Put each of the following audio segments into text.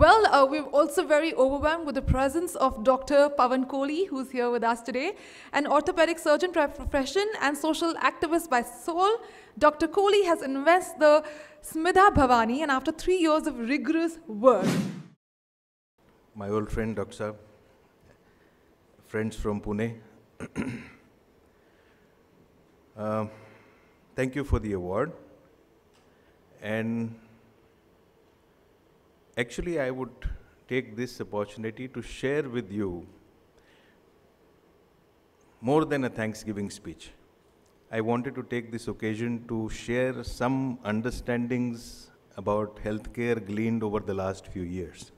Well, uh, we're also very overwhelmed with the presence of Dr. Pavan Kohli, who's here with us today, an orthopedic surgeon by profession and social activist by soul. Dr. Kohli has invested the Smidha Bhavani, and after three years of rigorous work. My old friend, Dr. friends from Pune. uh, thank you for the award. And actually I would take this opportunity to share with you more than a Thanksgiving speech. I wanted to take this occasion to share some understandings about healthcare gleaned over the last few years.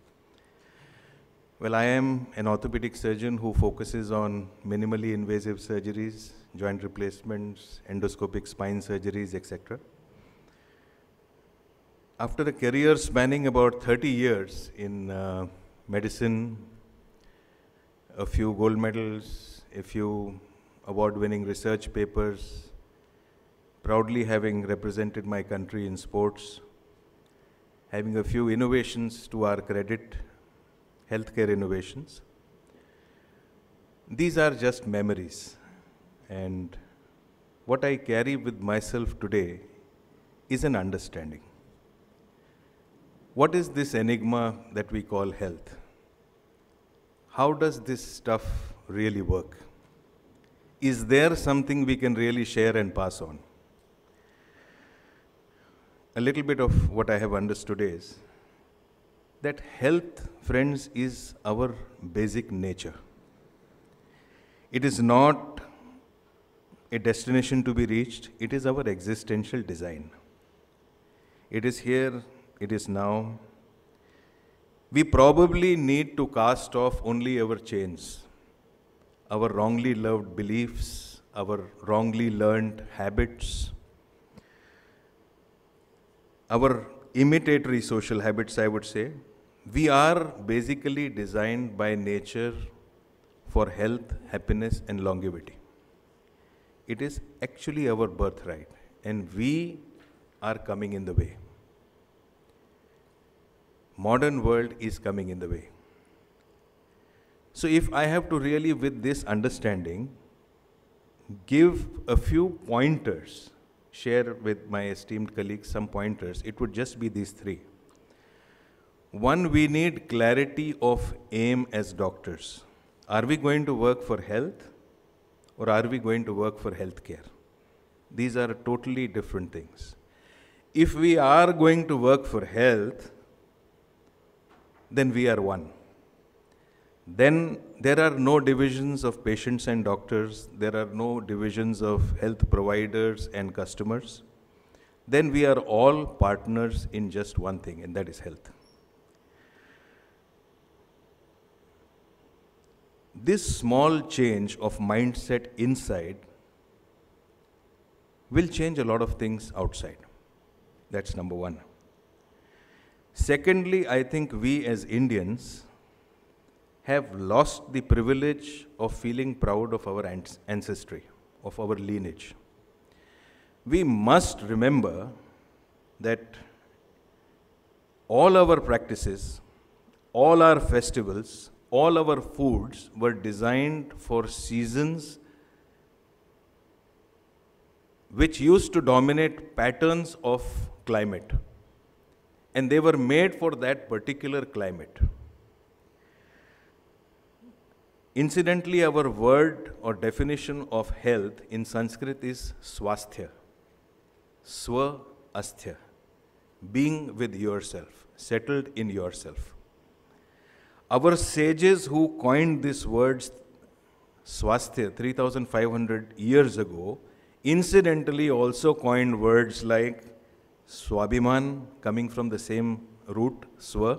Well, I am an orthopedic surgeon who focuses on minimally invasive surgeries, joint replacements, endoscopic spine surgeries, etc after a career spanning about 30 years in uh, medicine, a few gold medals, a few award-winning research papers, proudly having represented my country in sports, having a few innovations to our credit, healthcare innovations. These are just memories. And what I carry with myself today is an understanding. What is this enigma that we call health? How does this stuff really work? Is there something we can really share and pass on? A little bit of what I have understood is that health, friends, is our basic nature. It is not a destination to be reached, it is our existential design. It is here it is now, we probably need to cast off only our chains, our wrongly loved beliefs, our wrongly learned habits, our imitatory social habits, I would say. We are basically designed by nature for health, happiness, and longevity. It is actually our birthright, and we are coming in the way modern world is coming in the way. So if I have to really, with this understanding, give a few pointers, share with my esteemed colleagues some pointers, it would just be these three. One, we need clarity of aim as doctors. Are we going to work for health or are we going to work for healthcare? These are totally different things. If we are going to work for health, then we are one. Then there are no divisions of patients and doctors, there are no divisions of health providers and customers. Then we are all partners in just one thing, and that is health. This small change of mindset inside will change a lot of things outside. That's number one. Secondly, I think we as Indians have lost the privilege of feeling proud of our ancestry, of our lineage. We must remember that all our practices, all our festivals, all our foods were designed for seasons which used to dominate patterns of climate and they were made for that particular climate. Incidentally, our word or definition of health in Sanskrit is swasthya, swa asthya, being with yourself, settled in yourself. Our sages who coined this word swasthya 3500 years ago incidentally also coined words like Swabhiman coming from the same root, Swa,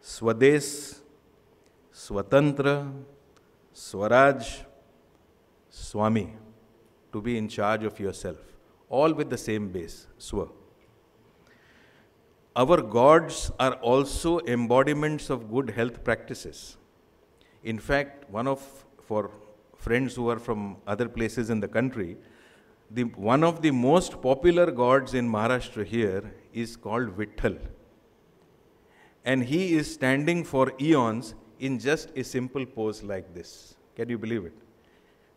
Swades, Swatantra, Swaraj, Swami, to be in charge of yourself, all with the same base, Swa. Our gods are also embodiments of good health practices. In fact, one of, for friends who are from other places in the country, the, one of the most popular gods in Maharashtra here is called Vitthal. And he is standing for eons in just a simple pose like this. Can you believe it?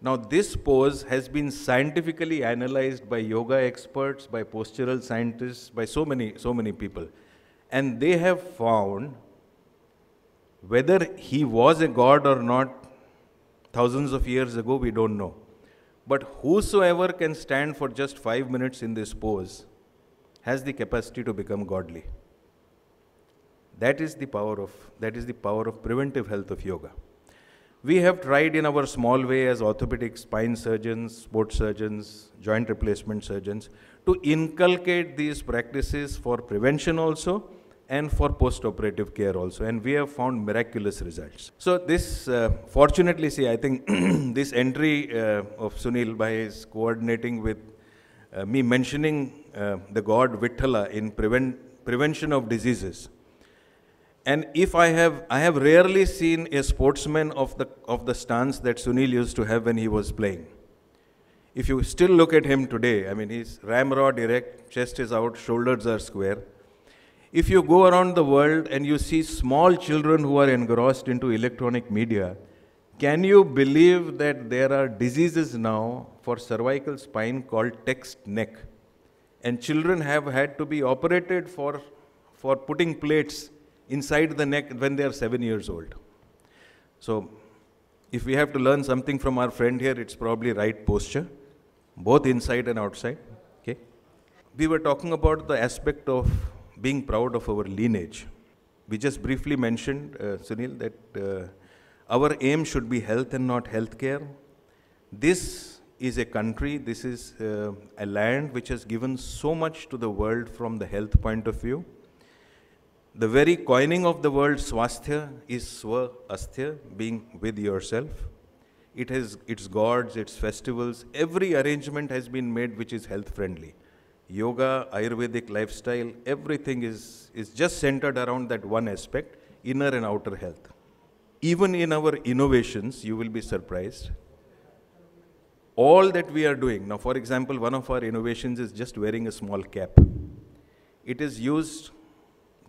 Now, this pose has been scientifically analyzed by yoga experts, by postural scientists, by so many, so many people. And they have found whether he was a god or not, thousands of years ago, we don't know. But whosoever can stand for just five minutes in this pose has the capacity to become godly. That is the power of, that is the power of preventive health of yoga. We have tried in our small way as orthopedic spine surgeons, sports surgeons, joint replacement surgeons to inculcate these practices for prevention also and for post-operative care also. And we have found miraculous results. So this, uh, fortunately, see, I think this entry uh, of Sunil by his coordinating with uh, me mentioning uh, the god Vithala in prevent, prevention of diseases. And if I have, I have rarely seen a sportsman of the, of the stance that Sunil used to have when he was playing. If you still look at him today, I mean, he's ramrod erect, chest is out, shoulders are square if you go around the world and you see small children who are engrossed into electronic media, can you believe that there are diseases now for cervical spine called text neck? And children have had to be operated for, for putting plates inside the neck when they are seven years old. So, if we have to learn something from our friend here, it's probably right posture, both inside and outside. Okay? We were talking about the aspect of being proud of our lineage. We just briefly mentioned, uh, Sunil, that uh, our aim should be health and not healthcare. This is a country, this is uh, a land which has given so much to the world from the health point of view. The very coining of the word swasthya is swa asthya, being with yourself. It has its gods, its festivals, every arrangement has been made which is health friendly yoga, Ayurvedic lifestyle, everything is, is just centered around that one aspect, inner and outer health. Even in our innovations, you will be surprised. All that we are doing, now for example, one of our innovations is just wearing a small cap. It is used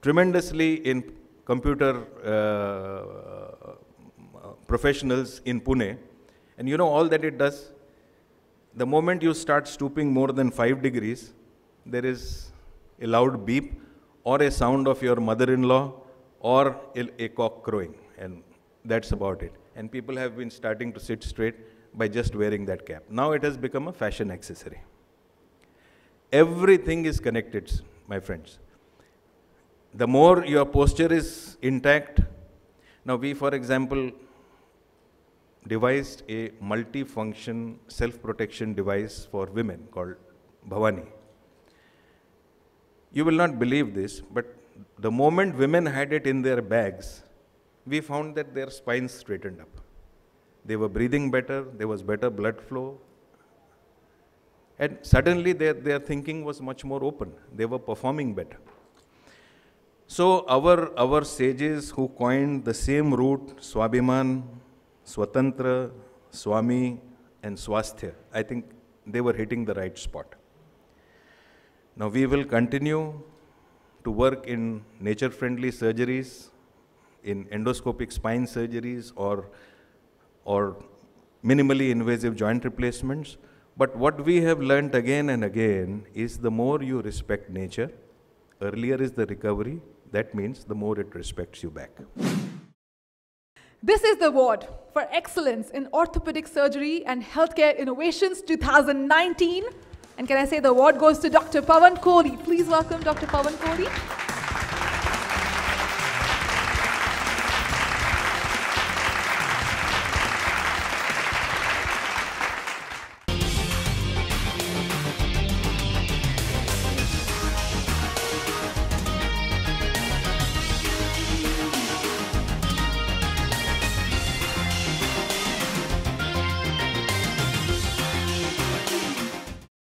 tremendously in computer uh, professionals in Pune. And you know all that it does? The moment you start stooping more than 5 degrees, there is a loud beep or a sound of your mother-in-law or a, a cock crowing. And that's about it. And people have been starting to sit straight by just wearing that cap. Now it has become a fashion accessory. Everything is connected, my friends. The more your posture is intact, now we, for example, devised a multi-function self-protection device for women called Bhavani. You will not believe this, but the moment women had it in their bags, we found that their spines straightened up. They were breathing better, there was better blood flow. And suddenly their, their thinking was much more open. They were performing better. So our, our sages who coined the same root, Swabhiman, Swatantra, Swami, and Swasthya, I think they were hitting the right spot. Now we will continue to work in nature-friendly surgeries, in endoscopic spine surgeries or, or minimally invasive joint replacements. But what we have learnt again and again is the more you respect nature, earlier is the recovery, that means the more it respects you back. This is the award for excellence in orthopedic surgery and healthcare innovations 2019. And can I say the award goes to Dr. Pavan Kohli. Please welcome Dr. Pavan Kohli.